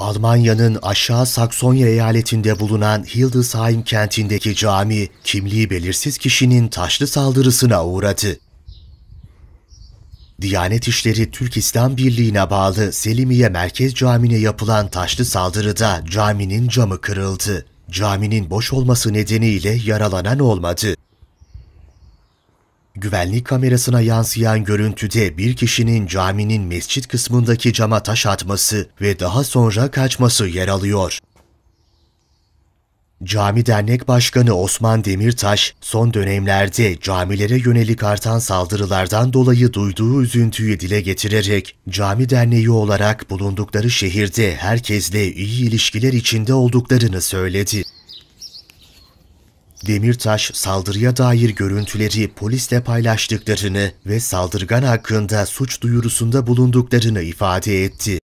Almanya'nın aşağı Saksonya eyaletinde bulunan Hildesheim kentindeki cami, kimliği belirsiz kişinin taşlı saldırısına uğradı. Diyanet İşleri Türk İslam Birliği'ne bağlı Selimiye Merkez Camii'ne yapılan taşlı saldırıda caminin camı kırıldı. Caminin boş olması nedeniyle yaralanan olmadı. Güvenlik kamerasına yansıyan görüntüde bir kişinin caminin mescit kısmındaki cama taş atması ve daha sonra kaçması yer alıyor. Cami Dernek Başkanı Osman Demirtaş, son dönemlerde camilere yönelik artan saldırılardan dolayı duyduğu üzüntüyü dile getirerek, cami derneği olarak bulundukları şehirde herkesle iyi ilişkiler içinde olduklarını söyledi. Demirtaş saldırıya dair görüntüleri polisle paylaştıklarını ve saldırgan hakkında suç duyurusunda bulunduklarını ifade etti.